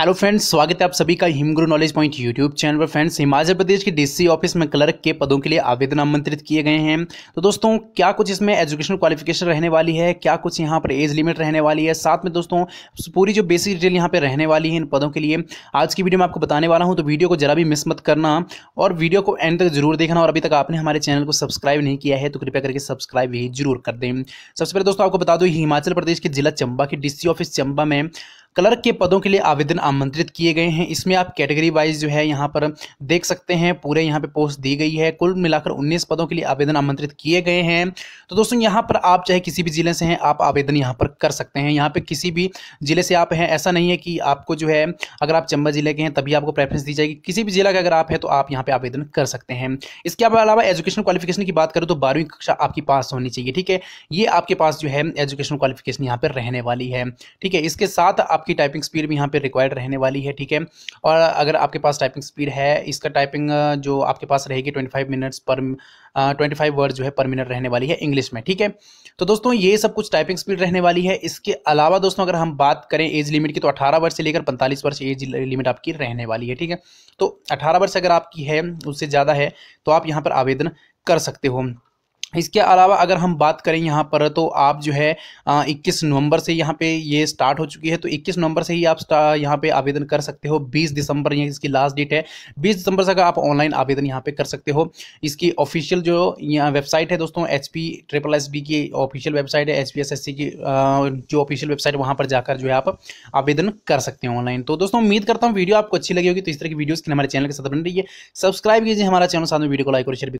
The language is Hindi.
हेलो फ्रेंड्स स्वागत है आप सभी का Himguru knowledge point YouTube channel पर फ्रेंड्स हिमाचल प्रदेश के डीसी ऑफिस में क्लर्क के पदों के लिए आवेदन आमंत्रित किए गए हैं तो दोस्तों क्या कुछ इसमें एजुकेशन क्वालिफिकेशन रहने वाली है क्या कुछ यहाँ पर एज लिमिट रहने वाली है साथ में दोस्तों पूरी जो बेसिक डिटेल यहाँ पर रहने वाली है इन पदों के लिए आज की वीडियो में आपको बताने वाला हूँ तो वीडियो को जरा भी मिस मत करना और वीडियो को एंड तक जरूर देखना और अभी तक आपने हमारे चैनल को सब्सक्राइब नहीं किया है तो कृपया करके सब्सक्राइब भी जरूर कर दें सबसे पहले दोस्तों आपको बता दो हिमाचल प्रदेश के जिला चंबा के डीसी ऑफिस चंबा में क्लर्क के पदों के लिए आवेदन आमंत्रित किए गए हैं इसमें आप कैटेगरी वाइज जो है यहाँ पर देख सकते हैं पूरे यहाँ पे पोस्ट दी गई है कुल मिलाकर 19 पदों के लिए आवेदन आमंत्रित किए गए हैं तो दोस्तों यहाँ पर आप चाहे किसी भी ज़िले से हैं आप आवेदन यहाँ पर कर सकते हैं यहाँ पर किसी भी ज़िले से आप हैं ऐसा नहीं है कि आपको जो है अगर आप चंबा ज़िले के हैं तभी आपको प्रेफरेंस दी जाएगी किसी भी ज़िला का अगर आप है तो आप यहाँ पर आवेदन कर सकते हैं इसके अलावा एजुकेशन क्वालिफिकेशन की बात करूँ तो बारहवीं कक्षा आपकी पास होनी चाहिए ठीक है ये आपके पास जो है एजुकेशन क्वालिफिकेशन यहाँ पर रहने वाली है ठीक है इसके साथ आप आपकी टाइपिंग स्पीड भी यहाँ पे रिक्वायर्ड रहने वाली है ठीक है और अगर आपके पास टाइपिंग स्पीड है इसका टाइपिंग जो आपके पास रहेगी ट्वेंटी फाइव मिनट्स पर ट्वेंटी फाइव वर्ड जो है पर मिनट रहने वाली है इंग्लिश में ठीक है तो दोस्तों ये सब कुछ टाइपिंग स्पीड रहने वाली है इसके अलावा दोस्तों अगर हम बात करें एज लिमिट की तो अठारह वर्ष से लेकर पैंतालीस वर्ष एज लिमिट आपकी रहने वाली है ठीक है तो अठारह वर्ष अगर आपकी है उससे ज़्यादा है तो आप यहाँ पर आवेदन कर सकते हो इसके अलावा अगर हम बात करें यहाँ पर तो आप जो है इक्कीस नवंबर से यहाँ पे ये स्टार्ट हो चुकी है तो इक्कीस नवंबर से ही आप यहाँ पे आवेदन कर सकते हो बीस दिसंबर ये इसकी लास्ट डेट है बीस दिसंबर से अगर आप ऑनलाइन आवेदन यहाँ पे कर सकते हो इसकी ऑफिशियल जो वेबसाइट है दोस्तों H P triple S B की ऑफिशियल वेबसाइट है H P S S C की जो ऑफिशियल वेबसाइट वहाँ पर जाकर जो है आप आवेदन कर सकते हो ऑनलाइन तो दोस्तों उम्मीद करता हूँ वीडियो आपको अच्छी लगी होगी तो इस तरह की वीडियोज़ के हमारे चैनल के साथ बन रही है सब्सक्राइब कीजिए हमारा चैनल साथ में वीडियो को लाइक और शेयर